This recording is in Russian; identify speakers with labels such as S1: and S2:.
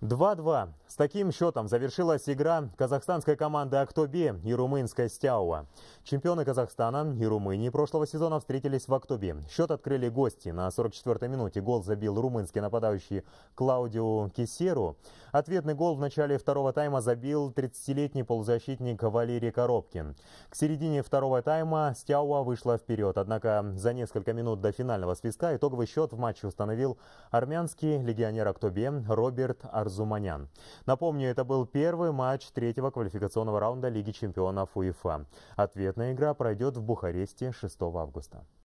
S1: 2-2. С таким счетом завершилась игра казахстанской команды Актобе и румынской Стяуа. Чемпионы Казахстана и Румынии прошлого сезона встретились в Актобе. Счет открыли гости. На 44-й минуте гол забил румынский нападающий Клаудио Кисеру. Ответный гол в начале второго тайма забил 30-летний полузащитник Валерий Коробкин. К середине второго тайма Стяуа вышла вперед. Однако за несколько минут до финального свистка итоговый счет в матче установил армянский легионер Актобе Роберт Ар Арзуманян. Напомню, это был первый матч третьего квалификационного раунда Лиги чемпионов УЕФА. Ответная игра пройдет в Бухаресте 6 августа.